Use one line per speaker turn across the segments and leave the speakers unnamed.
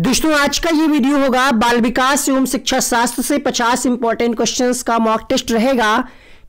दोस्तों आज का ये वीडियो होगा बाल विकास एवं शिक्षा शास्त्र से 50 इंपॉर्टेंट क्वेश्चंस का मॉक टेस्ट रहेगा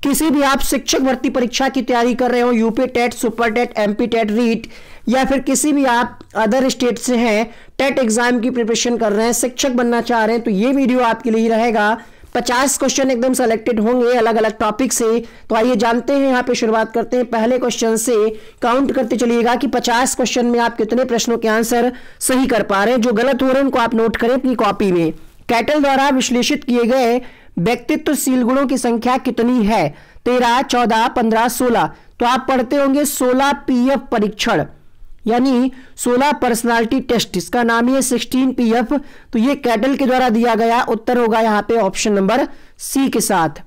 किसी भी आप शिक्षक भर्ती परीक्षा की तैयारी कर रहे हो UP TET super TET MP TET REET या फिर किसी भी आप अदर स्टेट से हैं टेट एग्जाम e की प्रिपरेशन कर रहे हैं शिक्षक बनना चाह रहे हैं तो ये वीडियो आपके लिए रहेगा पचास क्वेश्चन एकदम सेलेक्टेड होंगे अलग अलग टॉपिक से तो आइए जानते हैं यहाँ पे शुरुआत करते हैं पहले क्वेश्चन से काउंट करते चलिएगा कि पचास क्वेश्चन में आप कितने प्रश्नों के आंसर सही कर पा रहे हैं जो गलत हो रहे हैं उनको आप नोट करें अपनी कॉपी में कैटल द्वारा विश्लेषित किए गए व्यक्तित्वशील गुणों की संख्या कितनी है तेरह चौदह पंद्रह सोलह तो आप पढ़ते होंगे सोलह पीएफ परीक्षण यानी 16 पर्सनालिटी टेस्ट इसका नाम ही है सिक्सटीन पी तो ये कैटल के द्वारा दिया गया उत्तर होगा यहाँ पे ऑप्शन नंबर सी के साथ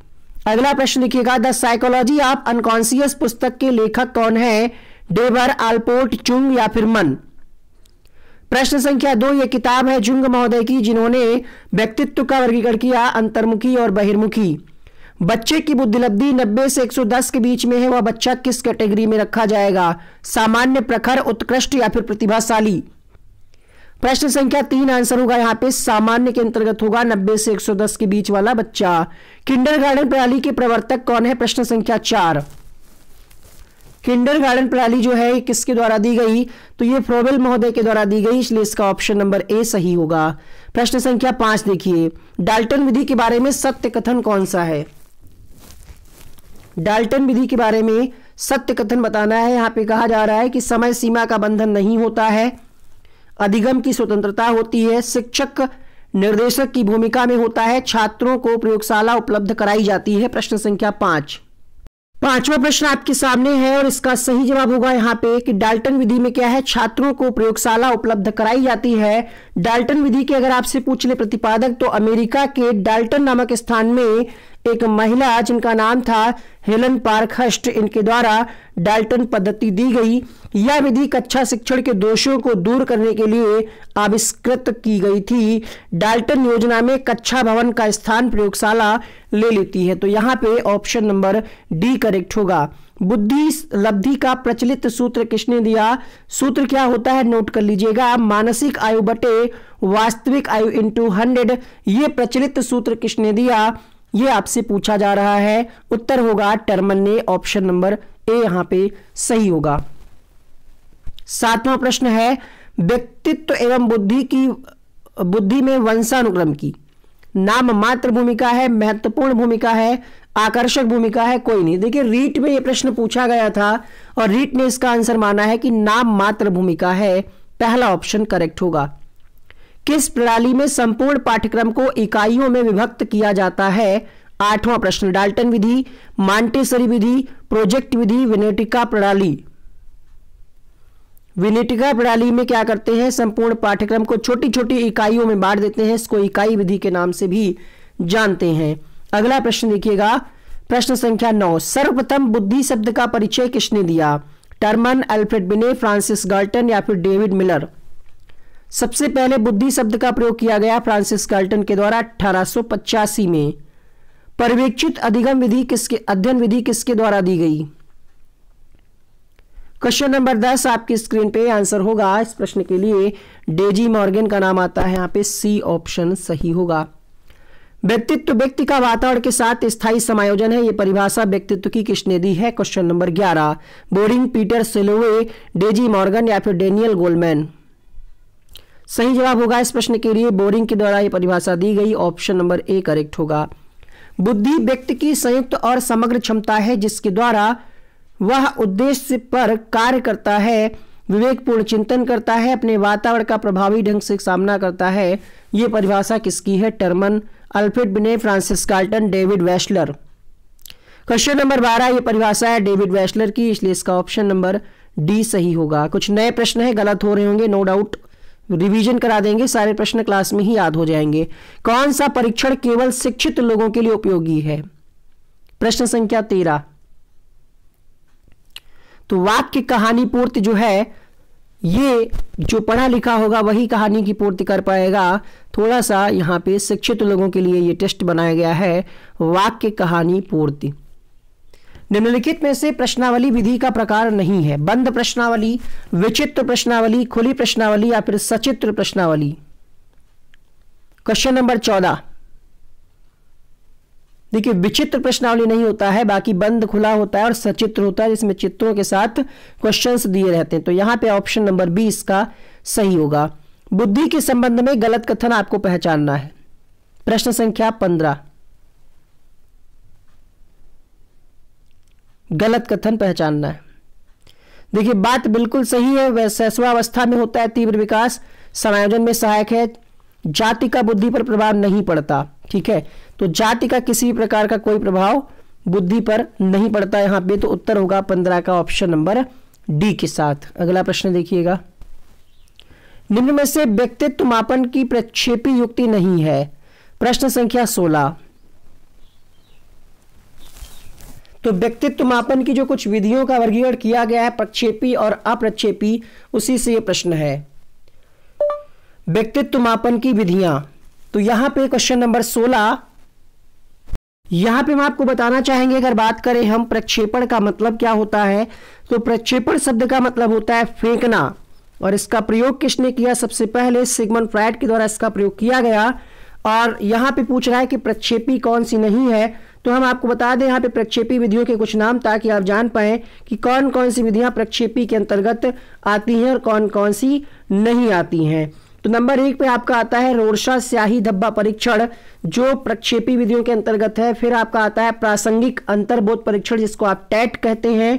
अगला प्रश्न लिखिएगा द साइकोलॉजी ऑफ अनकॉन्सियस पुस्तक के लेखक कौन है डेबर आलपोर्ट चुंग या फिर मन प्रश्न संख्या दो ये किताब है जुंग महोदय की जिन्होंने व्यक्तित्व का वर्गीकरण किया अंतर्मुखी और बहिर्मुखी बच्चे की बुद्धिलब्धि 90 से 110 के बीच में है वह बच्चा किस कैटेगरी में रखा जाएगा सामान्य प्रखर उत्कृष्ट या फिर प्रतिभाशाली प्रश्न संख्या तीन आंसर होगा यहाँ पे सामान्य के अंतर्गत होगा 90 से 110 के बीच वाला बच्चा गार्डन प्रणाली के प्रवर्तक कौन है प्रश्न संख्या चार किंडर गार्डन प्रणाली जो है किसके द्वारा दी गई तो ये फ्रोबेल महोदय के द्वारा दी गई इसलिए इसका ऑप्शन नंबर ए सही होगा प्रश्न संख्या पांच देखिए डाल्टन विधि के बारे में सत्य कथन कौन सा है डाल्टन विधि के बारे में सत्य कथन बताना है यहाँ पे कहा जा रहा है कि समय सीमा का बंधन नहीं होता है अधिगम की स्वतंत्रता होती है शिक्षक निर्देशक की भूमिका में होता है छात्रों को प्रयोगशाला उपलब्ध कराई जाती है प्रश्न संख्या पांच पांचवा प्रश्न आपके सामने है और इसका सही जवाब होगा यहाँ पे कि डाल्टन विधि में क्या है छात्रों को प्रयोगशाला उपलब्ध कराई जाती है डाल्टन विधि के अगर आपसे पूछ ले प्रतिपादक तो अमेरिका के डाल्टन नामक स्थान में एक महिला जिनका नाम था हेलन पार्खस्ट इनके द्वारा डाल्टन पद्धति दी गई यह विधि कक्षा शिक्षण के दोषों को दूर करने के लिए आविष्कृत की गई थी डाल्टन योजना में कक्षा भवन का स्थान प्रयोगशाला ले लेती है तो यहाँ पे ऑप्शन नंबर डी करेक्ट होगा बुद्धि लब्धि का प्रचलित सूत्र किसने दिया सूत्र क्या होता है नोट कर लीजिएगा मानसिक आयु बटे वास्तविक आयु इंटू हंड्रेड ये प्रचलित सूत्र किसने दिया ये आपसे पूछा जा रहा है उत्तर होगा ने ऑप्शन नंबर ए यहां पे सही होगा सातवां प्रश्न है व्यक्तित्व एवं बुद्धि की बुद्धि में वंशानुक्रम की नाम मात्र भूमिका है महत्वपूर्ण भूमिका है आकर्षक भूमिका है कोई नहीं देखिए रीट में यह प्रश्न पूछा गया था और रीट ने इसका आंसर माना है कि नाम मात्र भूमिका है पहला ऑप्शन करेक्ट होगा किस प्रणाली में संपूर्ण पाठ्यक्रम को इकाइयों में विभक्त किया जाता है आठवां प्रश्न डाल्टन विधि मांटेसरी विधि प्रोजेक्ट विधि विनेटिका प्रणाली विनेटिका प्रणाली में क्या करते हैं संपूर्ण पाठ्यक्रम को छोटी छोटी इकाइयों में बांट देते हैं इसको इकाई विधि के नाम से भी जानते हैं अगला प्रश्न देखिएगा प्रश्न संख्या नौ सर्वप्रथम बुद्धि शब्द का परिचय किसने दिया Terman Alfred Binet Francis Galton या फिर डेविड मिलर सबसे पहले बुद्धि शब्द का प्रयोग किया गया फ्रांसिस गर्ल्टन के द्वारा अठारह में पर्यवेक्षित अधिगम विधि किसके अध्ययन विधि किसके द्वारा दी गई क्वेश्चन नंबर दस आपकी स्क्रीन पे आंसर होगा इस प्रश्न के लिए डेजी मॉर्गन का नाम आता है यहां पे सी ऑप्शन सही होगा व्यक्तित्व व्यक्ति का वातावरण के साथ स्थायी समायोजन है यह परिभाषा व्यक्तित्व की किसने दी है क्वेश्चन नंबर ग्यारह Boring Peter Salovey Daisy Morgan या फिर डेनियल गोलमैन सही जवाब होगा इस प्रश्न के लिए बोरिंग के द्वारा यह परिभाषा दी गई ऑप्शन नंबर ए करेक्ट होगा बुद्धि व्यक्ति की संयुक्त और समग्र क्षमता है जिसके द्वारा वह उद्देश्य पर कार्य करता है विवेकपूर्ण चिंतन करता है अपने वातावरण का प्रभावी ढंग से सामना करता है यह परिभाषा किसकी है Terman Alfred Binet Francis Carlton David Wechsler question number बारह ये परिभाषा है डेविड वैशलर की इसलिए इसका ऑप्शन नंबर डी सही होगा कुछ नए प्रश्न है गलत हो रहे होंगे नो डाउट रिवीजन करा देंगे सारे प्रश्न क्लास में ही याद हो जाएंगे कौन सा परीक्षण केवल शिक्षित लोगों के लिए उपयोगी है प्रश्न संख्या तेरह तो वाक्य कहानी पूर्ति जो है ये जो पढ़ा लिखा होगा वही कहानी की पूर्ति कर पाएगा थोड़ा सा यहां पे शिक्षित लोगों के लिए ये टेस्ट बनाया गया है वाक्य कहानी पूर्ति निम्नलिखित में से प्रश्नावली विधि का प्रकार नहीं है बंद प्रश्नावली विचित्र प्रश्नावली खुली प्रश्नावली या फिर सचित्र प्रश्नावली क्वेश्चन नंबर चौदह देखिए विचित्र प्रश्नावली नहीं होता है बाकी बंद खुला होता है और सचित्र होता है जिसमें चित्रों के साथ क्वेश्चंस दिए रहते हैं तो यहां पे ऑप्शन नंबर बी इसका सही होगा बुद्धि के संबंध में गलत कथन आपको पहचानना है प्रश्न संख्या पंद्रह गलत कथन पहचानना है देखिए बात बिल्कुल सही है वह शैशवावस्था में होता है तीव्र विकास समायोजन में सहायक है जाति का बुद्धि पर प्रभाव नहीं पड़ता ठीक है तो जाति का किसी प्रकार का कोई प्रभाव बुद्धि पर नहीं पड़ता यहां पे तो उत्तर होगा पंद्रह का ऑप्शन नंबर डी के साथ अगला प्रश्न देखिएगा निम्न में से व्यक्तित्व मापन की प्रक्षेपी युक्ति नहीं है प्रश्न संख्या सोलह तो व्यक्तित्व मापन की जो कुछ विधियों का वर्गीकरण किया गया है प्रक्षेपी और अप्रक्षेपी उसी से यह प्रश्न है व्यक्तित्व मापन की विधियां तो यहां पे क्वेश्चन नंबर सोलह यहां पे हम आपको बताना चाहेंगे अगर बात करें हम प्रक्षेपण का मतलब क्या होता है तो प्रक्षेपण शब्द का मतलब होता है फेंकना और इसका प्रयोग किसने किया सबसे पहले सिगमन फ्राइड के द्वारा इसका प्रयोग किया गया और यहां पे पूछ रहा है कि प्रक्षेपी कौन सी नहीं है तो हम आपको बता दें यहाँ पे प्रक्षेपी विधियों के कुछ नाम ताकि आप जान पाए कि कौन कौन सी विधियां प्रक्षेपी के अंतर्गत आती हैं और कौन कौन सी नहीं आती हैं तो नंबर एक पे आपका आता है रोडशा स्याही धब्बा परीक्षण जो प्रक्षेपी विधियों के अंतर्गत है फिर आपका आता है प्रासंगिक अंतर्बोध परीक्षण जिसको आप टैट कहते हैं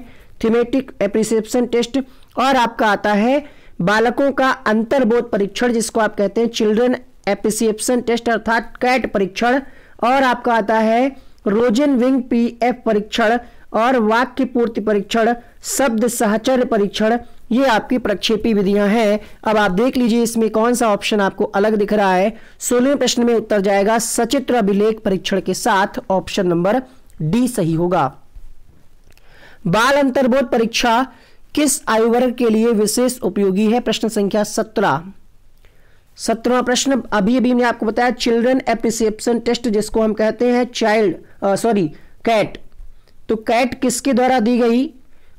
थीमेटिक एप्रिसिप्शन टेस्ट और आपका आता है बालकों का अंतर्बोध परीक्षण जिसको आप कहते हैं चिल्ड्रन एप्रिसिएप्शन टेस्ट अर्थात कैट परीक्षण और आपका आता है रोजन विंग पीएफ परीक्षण और वाक्य पूर्ति परीक्षण शब्द सहचर्य परीक्षण ये आपकी प्रक्षेपी विधियां हैं अब आप देख लीजिए इसमें कौन सा ऑप्शन आपको अलग दिख रहा है सोलह प्रश्न में उत्तर जाएगा सचित्र अभिलेख परीक्षण के साथ ऑप्शन नंबर डी सही होगा बाल अंतर्बोध परीक्षा किस आयु वर्ग के लिए विशेष उपयोगी है प्रश्न संख्या सत्रह सत्रवा प्रश्न अभी अभी मैंने आपको बताया चिल्ड्रन एप्रिसिएप्शन टेस्ट जिसको हम कहते हैं चाइल्ड सॉरी कैट तो कैट किसके द्वारा दी गई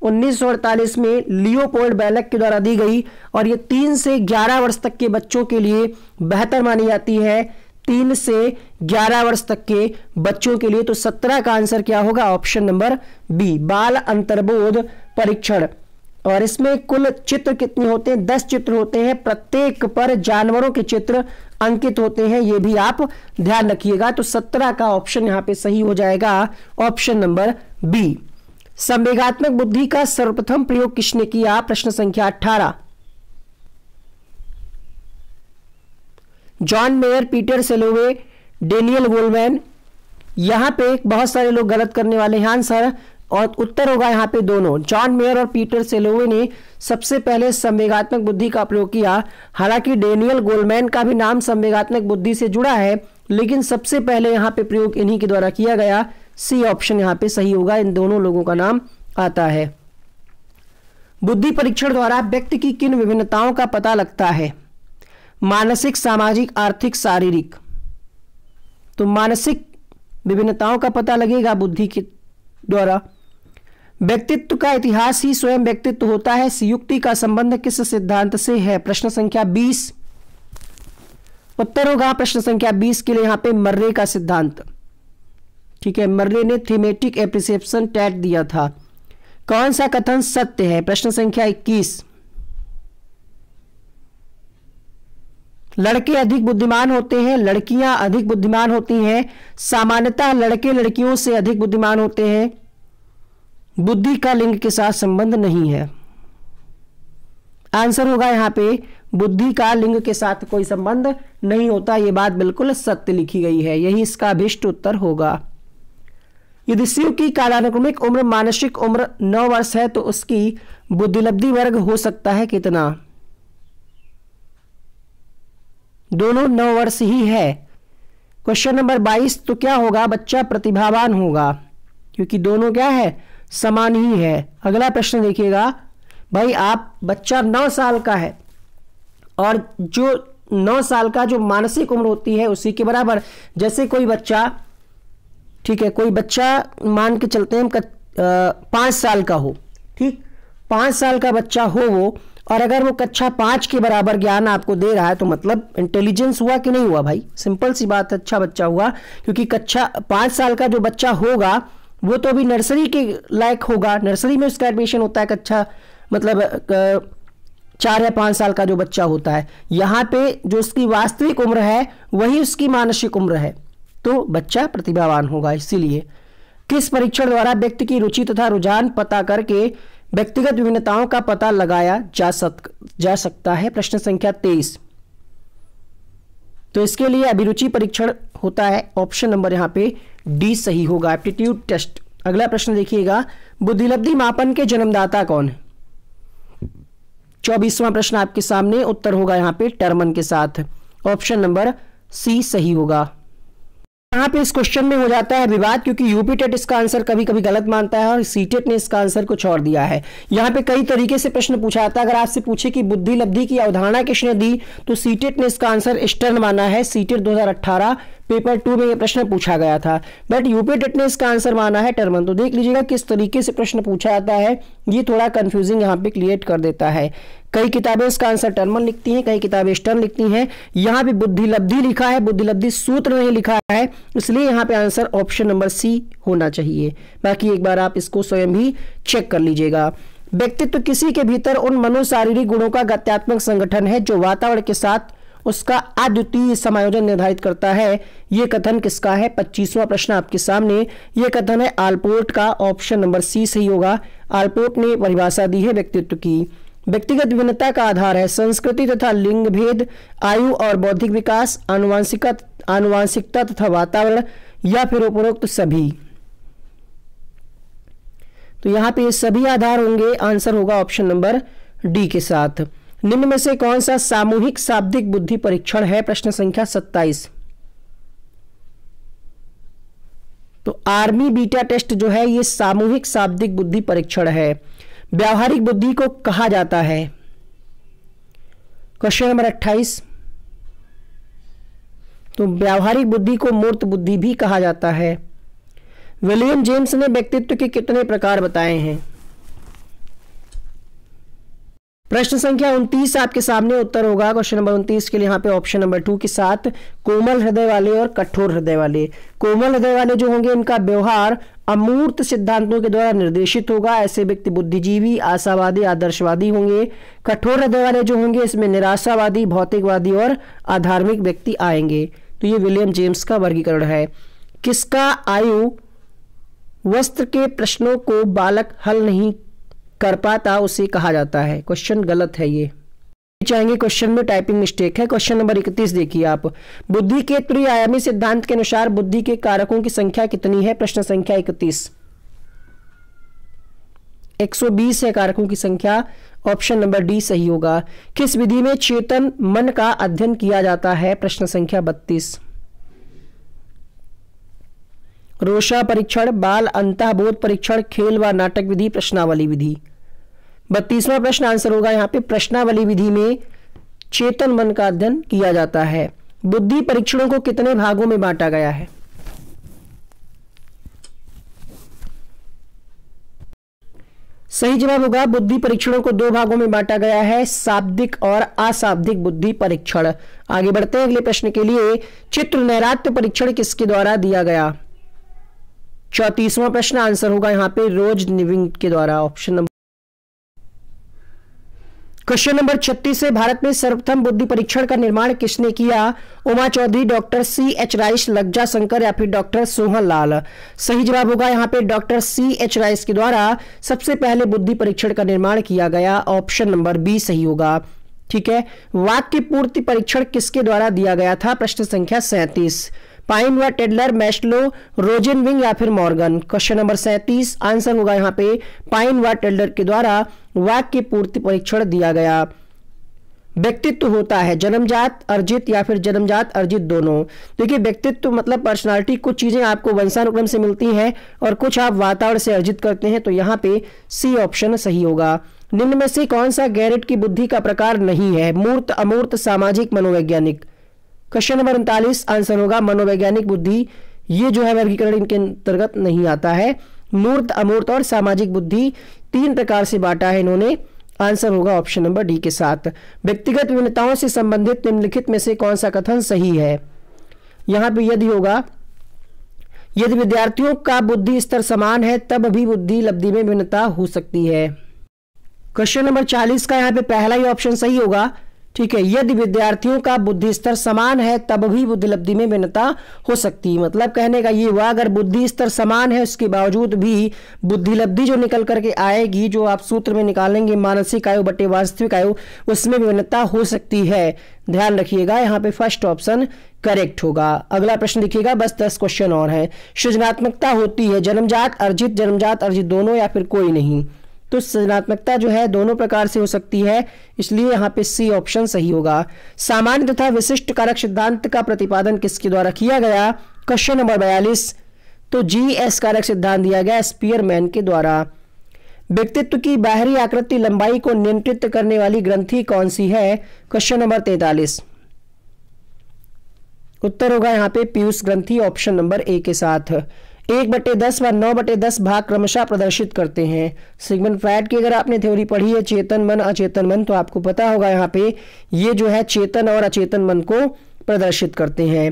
1948 में लियोपोल्ड बैलक के द्वारा दी गई और ये तीन से ग्यारह वर्ष तक के बच्चों के लिए बेहतर मानी जाती है तीन से ग्यारह वर्ष तक के बच्चों के लिए तो सत्रह का आंसर क्या होगा ऑप्शन नंबर बी बाल अंतर्बोध परीक्षण और इसमें कुल चित्र कितने होते हैं दस चित्र होते हैं प्रत्येक पर जानवरों के चित्र अंकित होते हैं ये भी आप ध्यान रखिएगा तो सत्रह का ऑप्शन यहां पे सही हो जाएगा ऑप्शन नंबर बी संवेगात्मक बुद्धि का सर्वप्रथम प्रयोग किसने किया प्रश्न संख्या अठारह John Mayer Peter Salovey Daniel Goleman यहां पे बहुत सारे लोग गलत करने वाले हैं आंसर हाँ, और उत्तर होगा यहाँ पे दोनों जॉन मेयर और पीटर सेलोवे ने सबसे पहले संवेगात्मक बुद्धि का प्रयोग किया हालांकि डेनियल गोलमैन का भी नाम संवेगात्मक बुद्धि से जुड़ा है लेकिन सबसे पहले यहाँ पे प्रयोग इन्हीं के द्वारा किया गया सी ऑप्शन यहाँ पे सही होगा इन दोनों लोगों का नाम आता है बुद्धि परीक्षण द्वारा व्यक्ति की किन विभिन्नताओं का पता लगता है मानसिक सामाजिक आर्थिक शारीरिक तो मानसिक विभिन्नताओं का पता लगेगा बुद्धि के द्वारा व्यक्तित्व का इतिहास ही स्वयं व्यक्तित्व होता है युक्ति का संबंध किस सिद्धांत से है प्रश्न संख्या बीस उत्तर होगा प्रश्न संख्या बीस के लिए यहां पे मर्रे का सिद्धांत ठीक है मर्रे ने थीमेटिक एप्रिसेप्शन टैट दिया था कौन सा कथन सत्य है प्रश्न संख्या इक्कीस लड़के अधिक बुद्धिमान होते हैं लड़कियां अधिक बुद्धिमान होती हैं सामान्यतः लड़के लड़कियों से अधिक बुद्धिमान होते हैं बुद्धि का लिंग के साथ संबंध नहीं है आंसर होगा यहां पे बुद्धि का लिंग के साथ कोई संबंध नहीं होता यह बात बिल्कुल सत्य लिखी गई है यही इसका अभिष्ट उत्तर होगा यदि शिव की कालानुक्रमिक उम्र मानसिक उम्र नौ वर्ष है तो उसकी बुद्धिलब्धि वर्ग हो सकता है कितना दोनों नौ वर्ष ही है क्वेश्चन नंबर बाईस तो क्या होगा बच्चा प्रतिभावान होगा क्योंकि दोनों क्या है समान ही है अगला प्रश्न देखिएगा भाई आप बच्चा नौ साल का है और जो नौ साल का जो मानसिक उम्र होती है उसी के बराबर जैसे कोई बच्चा ठीक है कोई बच्चा मान के चलते हैं पाँच साल का हो ठीक पाँच साल का बच्चा हो वो और अगर वो कक्षा पाँच के बराबर ज्ञान आपको दे रहा है तो मतलब इंटेलिजेंस हुआ कि नहीं हुआ भाई सिंपल सी बात अच्छा बच्चा हुआ क्योंकि कक्षा पाँच साल का जो बच्चा होगा वो तो अभी नर्सरी के लायक होगा नर्सरी में उसका एडमिशन होता है एक अच्छा मतलब चार या पाँच साल का जो बच्चा होता है यहाँ पे जो उसकी वास्तविक उम्र है वही उसकी मानसिक उम्र है तो बच्चा प्रतिभावान होगा इसीलिए किस परीक्षण द्वारा व्यक्ति की रुचि तथा रुझान पता करके व्यक्तिगत विभिन्नताओं का पता लगाया जा सक जा सकता है प्रश्न संख्या तेईस तो इसके लिए अभिरुचि परीक्षण होता है ऑप्शन नंबर यहाँ पे डी सही होगा एप्टीट्यूड टेस्ट अगला प्रश्न देखिएगा बुद्धिलब्धि मापन के जन्मदाता कौन है चौबीसवां प्रश्न आपके सामने उत्तर होगा यहां पे टर्मन के साथ ऑप्शन नंबर सी सही होगा यहाँ पे इस क्वेश्चन में हो जाता है विवाद क्योंकि यूपी टेट इसका आंसर कभी कभी गलत मानता है और सीटेट ने इसका आंसर कुछ और दिया है यहाँ पे कई तरीके से प्रश्न पूछा जाता है अगर आपसे पूछे कि बुद्धि लब्धि की अवधारणा किसने दी तो सीटेट ने इसका आंसर स्टर्न माना है सीटेट 2018 पेपर टू में ये प्रश्न पूछा गया था बट यूपी टेट ने इसका आंसर माना है टर्मन तो देख लीजिएगा किस तरीके से प्रश्न पूछा जाता है ये थोड़ा कंफ्यूजिंग यहाँ पे क्रिएट कर देता है कई किताबें इसका आंसर टर्मन लिखती हैं कई किताबें स्टर्न लिखती हैं यहाँ पे बुद्धिलब्धि लिखा है बुद्धिलब्धि सूत्र नहीं लिखा है इसलिए यहाँ पे आंसर ऑप्शन नंबर सी होना चाहिए बाकी एक बार आप इसको स्वयं भी चेक कर लीजिएगा व्यक्तित्व किसी के भीतर उन मनोशारीरिक गुणों का गत्यात्मक संगठन है जो वातावरण के साथ उसका अद्वितीय समायोजन निर्धारित करता है ये कथन किसका है पच्चीसवां प्रश्न आपके सामने ये कथन है आलपोर्ट का ऑप्शन नंबर सी सही होगा आलपोर्ट ने परिभाषा दी है व्यक्तित्व की व्यक्तिगत विभिन्नता का आधार है संस्कृति तथा लिंग भेद आयु और बौद्धिक विकास अनुवांशिकता अनुवांशिकता तथा वातावरण या फिर उपरोक्त सभी तो यहाँ पे सभी आधार होंगे आंसर होगा ऑप्शन नंबर डी के साथ निम्न में से कौन सा सामूहिक शाब्दिक बुद्धि परीक्षण है प्रश्न संख्या सत्ताईस तो आर्मी बीटा टेस्ट जो है ये सामूहिक शाब्दिक बुद्धि परीक्षण है व्यावहारिक बुद्धि को कहा जाता है क्वेश्चन नंबर अट्ठाईस तो व्यावहारिक बुद्धि को मूर्त बुद्धि भी कहा जाता है विलियम जेम्स ने व्यक्तित्व के कितने प्रकार बताए हैं प्रश्न संख्या उन्तीस आपके सामने उत्तर होगा क्वेश्चन नंबर उनतीस के लिए यहाँ पे ऑप्शन नंबर टू के साथ कोमल हृदय वाले और कठोर हृदय वाले कोमल हृदय वाले जो होंगे इनका व्यवहार अमूर्त सिद्धांतों के द्वारा निर्देशित होगा ऐसे व्यक्ति बुद्धिजीवी आशावादी आदर्शवादी होंगे कठोर हृदय वाले जो होंगे इसमें निराशावादी भौतिकवादी और आधार्मिक व्यक्ति आएंगे तो ये विलियम जेम्स का वर्गीकरण है किसका आयु वस्त्र के प्रश्नों को बालक हल नहीं कर पाता उसे कहा जाता है क्वेश्चन गलत है ये चाहेंगे क्वेश्चन में टाइपिंग मिस्टेक है क्वेश्चन नंबर इकतीस देखिए आप बुद्धि के त्रिआयामी सिद्धांत के अनुसार बुद्धि के कारकों की संख्या कितनी है प्रश्न संख्या इकतीस 120 है कारकों की संख्या ऑप्शन नंबर डी सही होगा किस विधि में चेतन मन का अध्ययन किया जाता है प्रश्न संख्या बत्तीस रोषा परीक्षण बाल बोध परीक्षण खेल व नाटक विधि प्रश्नावली विधि बत्तीसवा प्रश्न आंसर होगा यहाँ पे प्रश्नावली विधि में चेतन मन का अध्ययन किया जाता है बुद्धि परीक्षणों को कितने भागों में बांटा गया है सही जवाब होगा बुद्धि परीक्षणों को दो भागों में बांटा गया है शाब्दिक और अशाब्दिक बुद्धि परीक्षण आगे बढ़ते हैं अगले प्रश्न के लिए चित्र नैरात्य परीक्षण किसके द्वारा दिया गया चौतीसवां प्रश्न आंसर होगा यहाँ पे रोज निविंग के द्वारा ऑप्शन नंबर क्वेश्चन नंबर छत्तीस से भारत में सर्वप्रथम बुद्धि परीक्षण का निर्माण किसने किया Uma Chaudhary doctor C H Rice Lajja Shankar या फिर डॉक्टर सोहन लाल सही जवाब होगा यहाँ पे डॉक्टर सी एच राइस के द्वारा सबसे पहले बुद्धि परीक्षण का निर्माण किया गया ऑप्शन नंबर बी सही होगा ठीक है वाक्य पूर्ति परीक्षण किसके द्वारा दिया गया था प्रश्न संख्या सैंतीस पाइन व टेडलर मैशलो विंग या फिर मॉर्गन क्वेश्चन नंबर सैंतीस आंसर होगा यहाँ पे पाइन व टेडलर के द्वारा वाक्य पूर्ति परीक्षण दिया गया व्यक्तित्व होता है जन्मजात अर्जित या फिर जन्मजात अर्जित दोनों देखिए व्यक्तित्व मतलब पर्सनालिटी कुछ चीज़ें आपको वंशानुक्रम से मिलती हैं और कुछ आप वातावरण से अर्जित करते हैं तो यहाँ पे सी ऑप्शन सही होगा निम्न में से कौन सा गैरेट की बुद्धि का प्रकार नहीं है मूर्त अमूर्त सामाजिक मनोवैज्ञानिक क्वेश्चन नंबर उनतालीस आंसर होगा मनोवैज्ञानिक बुद्धि ये जो है वर्गीकरण इनके अंतर्गत नहीं आता है मूर्त अमूर्त और सामाजिक बुद्धि तीन प्रकार से बांटा है इन्होंने आंसर होगा ऑप्शन नंबर डी के साथ व्यक्तिगत विभिन्नताओं से संबंधित निम्नलिखित में से कौन सा कथन सही है यहां पे यदि होगा यदि विद्यार्थियों का बुद्धि स्तर समान है तब भी बुद्धि लब्धि में भिन्नता हो सकती है क्वेश्चन नंबर चालीस का यहाँ पे पहला ही ऑप्शन सही होगा ठीक है यदि विद्यार्थियों का बुद्धि स्तर समान है तब भी बुद्धिलब्धि में भिन्नता हो सकती है मतलब कहने का ये हुआ अगर बुद्धि स्तर समान है उसके बावजूद भी बुद्धिलब्धि जो निकल करके आएगी जो आप सूत्र में निकालेंगे मानसिक आयु बटे वास्तविक आयु उसमें भिन्नता हो सकती है ध्यान रखिएगा यहाँ पे फर्स्ट ऑप्शन करेक्ट होगा अगला प्रश्न देखिएगा बस दस क्वेश्चन और है सृजनात्मकता होती है जन्मजात अर्जित जन्मजात अर्जित दोनों या फिर कोई नहीं तो सृजनात्मकता जो है दोनों प्रकार से हो सकती है इसलिए यहाँ पे सी ऑप्शन सही होगा सामान्य तथा विशिष्ट कारक सिद्धांत का प्रतिपादन किसके द्वारा किया गया क्वेश्चन नंबर बयालीस तो जी एस कारक सिद्धांत दिया गया स्पीयरमैन के द्वारा व्यक्तित्व की बाहरी आकृति लंबाई को नियंत्रित करने वाली ग्रंथि कौन सी है क्वेश्चन नंबर तैतालीस उत्तर होगा यहां पे पीयूष ग्रंथि ऑप्शन नंबर ए के साथ एक बटे दस व नौ बटे दस भाग क्रमशः प्रदर्शित करते हैं सिगमन फ्राइड की अगर आपने थ्योरी पढ़ी है चेतन मन अचेतन मन तो आपको पता होगा यहाँ पे ये जो है चेतन और अचेतन मन को प्रदर्शित करते हैं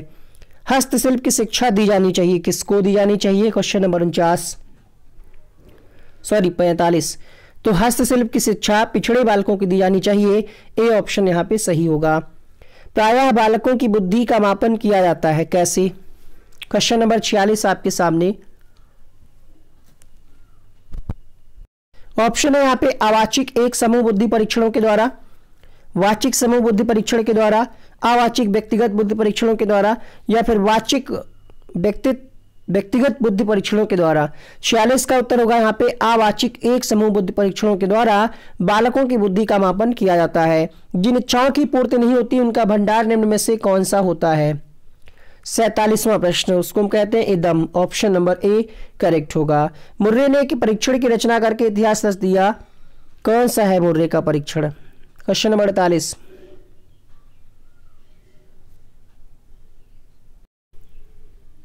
हस्तशिल्प की शिक्षा दी जानी चाहिए किसको दी जानी चाहिए क्वेश्चन नंबर उनचास सॉरी पैंतालीस तो हस्तशिल्प की शिक्षा पिछड़े बालकों की दी जानी चाहिए ए ऑप्शन यहाँ पे सही होगा प्रायः बालकों की बुद्धि का मापन किया जाता है कैसे क्वेश्चन नंबर छियालीस आपके सामने ऑप्शन है यहां पे अवाचिक एक समूह बुद्धि परीक्षणों के द्वारा वाचिक समूह बुद्धि परीक्षण के द्वारा अवाचिक व्यक्तिगत बुद्धि परीक्षणों के द्वारा या फिर वाचिक व्यक्तित्व व्यक्तिगत बुद्धि परीक्षणों के द्वारा छियालीस का उत्तर होगा यहाँ पे अवाचिक एक समूह बुद्धि परीक्षणों के द्वारा बालकों की बुद्धि का मापन किया जाता है जिन इच्छाओं की पूर्ति नहीं होती उनका भंडार निम्न में से कौन सा होता है सैतालीसवां प्रश्न उसको हम कहते हैं इदम ऑप्शन नंबर ए करेक्ट होगा मुर्रे ने एक परीक्षण की रचना करके इतिहास रच दिया कौन सा है मुर्रे का परीक्षण क्वेश्चन नंबर अड़तालीस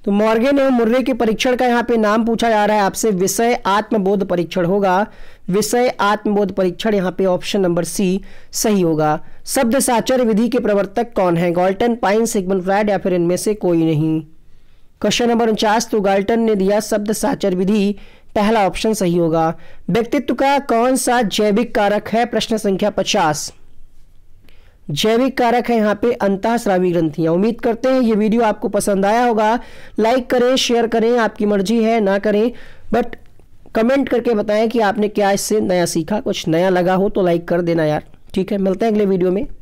तो मॉर्गेन एवं मुर्रे के परीक्षण का यहाँ पे नाम पूछा जा रहा है आपसे विषय आत्मबोध परीक्षण होगा विषय आत्मबोध परीक्षण यहाँ पे ऑप्शन नंबर सी सही होगा शब्द साचर विधि के प्रवर्तक कौन है गोल्टन पाइन सिगमन फ्राइड या फिर इनमें से कोई नहीं क्वेश्चन नंबर उनचास तो गाल्टन ने दिया शब्द साचर विधि पहला ऑप्शन सही होगा व्यक्तित्व का कौन सा जैविक कारक है प्रश्न संख्या पचास जैविक कारक है यहाँ पे श्रावी ग्रंथियां उम्मीद करते हैं ये वीडियो आपको पसंद आया होगा लाइक करें शेयर करें आपकी मर्जी है ना करें बट कमेंट करके बताएं कि आपने क्या इससे नया सीखा कुछ नया लगा हो तो लाइक कर देना यार ठीक है मिलते हैं अगले वीडियो में